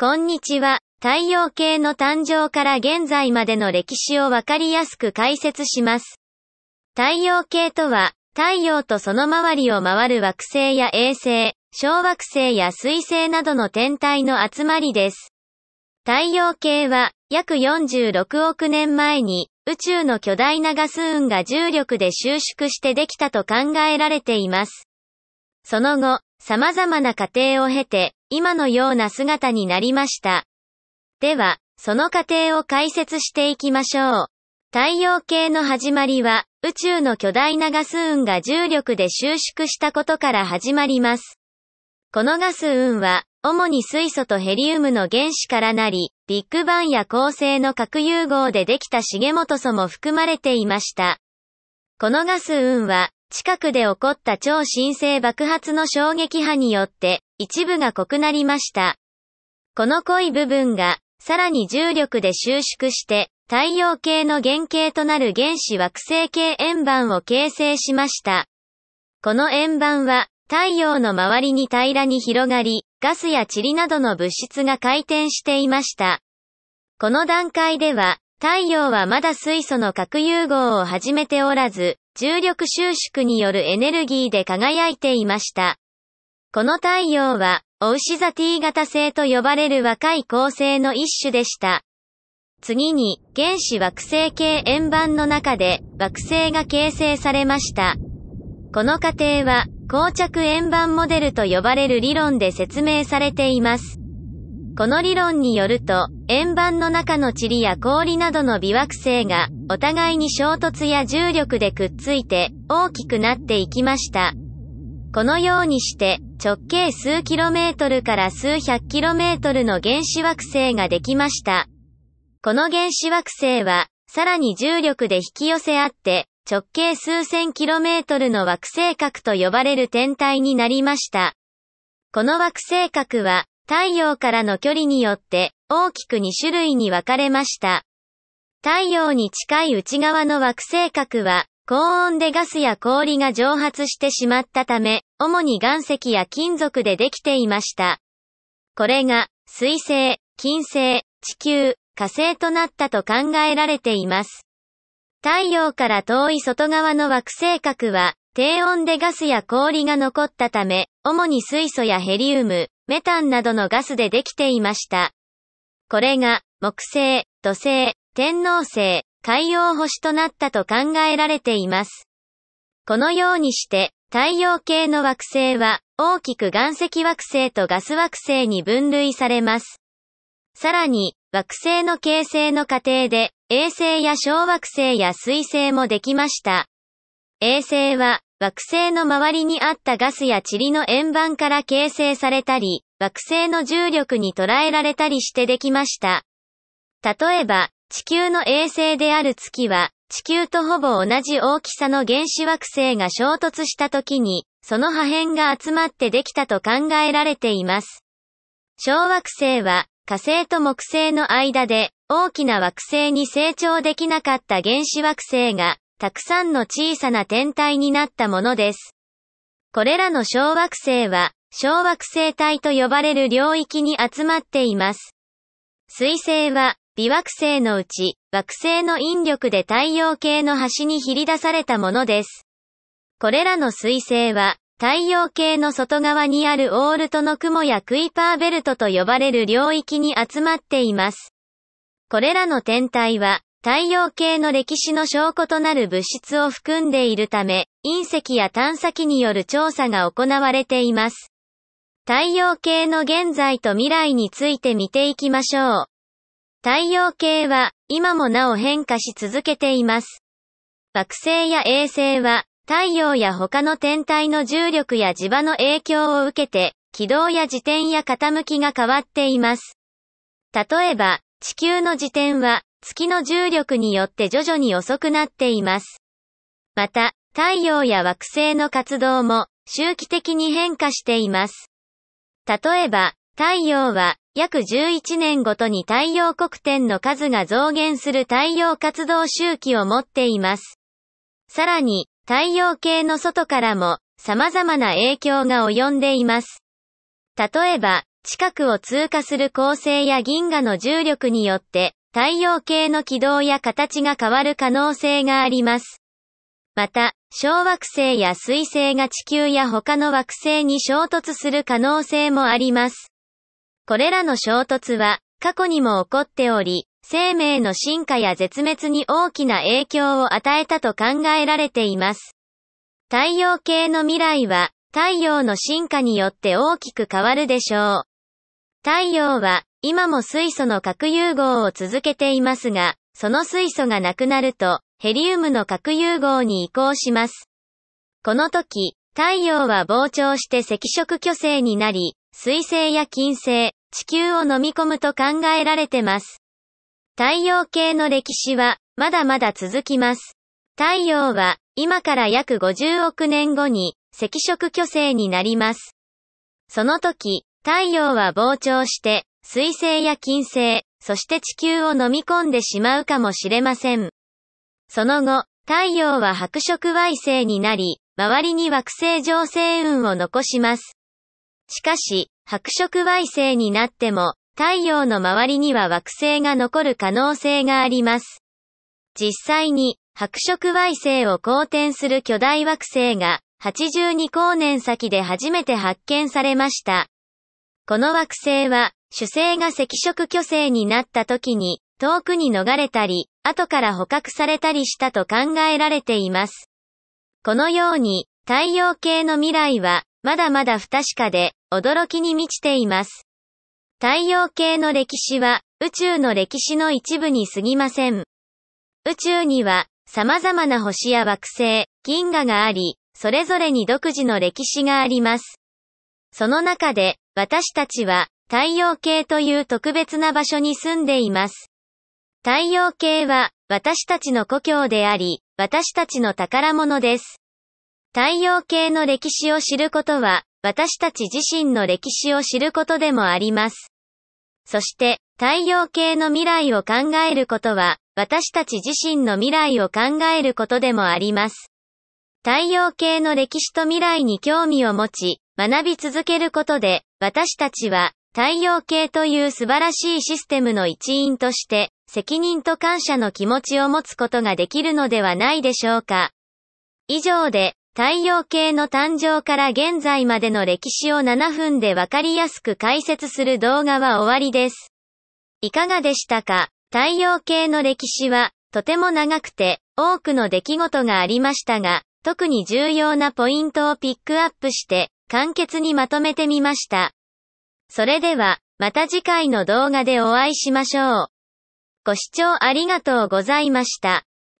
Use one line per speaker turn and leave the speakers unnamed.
こんにちは。太陽系の誕生から現在までの歴史をわかりやすく解説します。太陽系とは、太陽とその周りを回る惑星や衛星、小惑星や水星などの天体の集まりです。太陽系は、約46億年前に、宇宙の巨大なガス雲が重力で収縮してできたと考えられています。その後、様々な過程を経て、今のような姿になりました。では、その過程を解説していきましょう。太陽系の始まりは、宇宙の巨大なガス雲が重力で収縮したことから始まります。このガス雲は、主に水素とヘリウムの原子からなり、ビッグバンや恒星の核融合でできた重元素も含まれていました。このガス雲は、近くで起こった超新星爆発の衝撃波によって、一部が濃くなりました。この濃い部分が、さらに重力で収縮して、太陽系の原型となる原子惑星系円盤を形成しました。この円盤は、太陽の周りに平らに広がり、ガスや塵などの物質が回転していました。この段階では、太陽はまだ水素の核融合を始めておらず、重力収縮によるエネルギーで輝いていました。この太陽は、お牛座 T 型星と呼ばれる若い恒星の一種でした。次に、原子惑星系円盤の中で、惑星が形成されました。この過程は、膠着円盤モデルと呼ばれる理論で説明されています。この理論によると、円盤の中の塵や氷などの微惑星が、お互いに衝突や重力でくっついて、大きくなっていきました。このようにして、直径数キロメートルから数百キロメートルの原子惑星ができました。この原子惑星は、さらに重力で引き寄せ合って、直径数千キロメートルの惑星核と呼ばれる天体になりました。この惑星核は、太陽からの距離によって大きく2種類に分かれました。太陽に近い内側の惑星核は高温でガスや氷が蒸発してしまったため主に岩石や金属でできていました。これが、水星、金星、地球、火星となったと考えられています。太陽から遠い外側の惑星核は、低温でガスや氷が残ったため、主に水素やヘリウム、メタンなどのガスでできていました。これが、木星、土星、天王星、海洋星となったと考えられています。このようにして、太陽系の惑星は大きく岩石惑星とガス惑星に分類されます。さらに、惑星の形成の過程で衛星や小惑星や水星もできました。衛星は惑星の周りにあったガスや塵の円盤から形成されたり、惑星の重力に捉えられたりしてできました。例えば、地球の衛星である月は、地球とほぼ同じ大きさの原子惑星が衝突した時に、その破片が集まってできたと考えられています。小惑星は、火星と木星の間で、大きな惑星に成長できなかった原子惑星が、たくさんの小さな天体になったものです。これらの小惑星は、小惑星帯と呼ばれる領域に集まっています。水星は、微惑星のうち、惑星の引力で太陽系の端に切り出されたものです。これらの彗星は、太陽系の外側にあるオールトの雲やクイパーベルトと呼ばれる領域に集まっています。これらの天体は、太陽系の歴史の証拠となる物質を含んでいるため、隕石や探査機による調査が行われています。太陽系の現在と未来について見ていきましょう。太陽系は今もなお変化し続けています。惑星や衛星は太陽や他の天体の重力や磁場の影響を受けて軌道や自転や傾きが変わっています。例えば地球の自転は月の重力によって徐々に遅くなっています。また太陽や惑星の活動も周期的に変化しています。例えば、太陽は、約11年ごとに太陽黒点の数が増減する太陽活動周期を持っています。さらに、太陽系の外からも、様々な影響が及んでいます。例えば、近くを通過する恒星や銀河の重力によって、太陽系の軌道や形が変わる可能性があります。また、小惑星や水星が地球や他の惑星に衝突する可能性もあります。これらの衝突は過去にも起こっており、生命の進化や絶滅に大きな影響を与えたと考えられています。太陽系の未来は太陽の進化によって大きく変わるでしょう。太陽は今も水素の核融合を続けていますが、その水素がなくなるとヘリウムの核融合に移行します。この時、太陽は膨張して赤色巨星になり、水星や金星、地球を飲み込むと考えられてます。太陽系の歴史は、まだまだ続きます。太陽は、今から約50億年後に、赤色巨星になります。その時、太陽は膨張して、水星や金星、そして地球を飲み込んでしまうかもしれません。その後、太陽は白色矮星になり、周りに惑星上星雲を残します。しかし、白色矮星になっても、太陽の周りには惑星が残る可能性があります。実際に、白色矮星を公転する巨大惑星が、82光年先で初めて発見されました。この惑星は、主星が赤色巨星になった時に、遠くに逃れたり、後から捕獲されたりしたと考えられています。このように、太陽系の未来は、まだまだ不確かで、驚きに満ちています。太陽系の歴史は宇宙の歴史の一部に過ぎません。宇宙には様々な星や惑星、銀河があり、それぞれに独自の歴史があります。その中で私たちは太陽系という特別な場所に住んでいます。太陽系は私たちの故郷であり、私たちの宝物です。太陽系の歴史を知ることは私たち自身の歴史を知ることでもあります。そして、太陽系の未来を考えることは、私たち自身の未来を考えることでもあります。太陽系の歴史と未来に興味を持ち、学び続けることで、私たちは、太陽系という素晴らしいシステムの一員として、責任と感謝の気持ちを持つことができるのではないでしょうか。以上で、太陽系の誕生から現在までの歴史を7分でわかりやすく解説する動画は終わりです。いかがでしたか太陽系の歴史はとても長くて多くの出来事がありましたが、特に重要なポイントをピックアップして簡潔にまとめてみました。それではまた次回の動画でお会いしましょう。ご視聴ありがとうございました。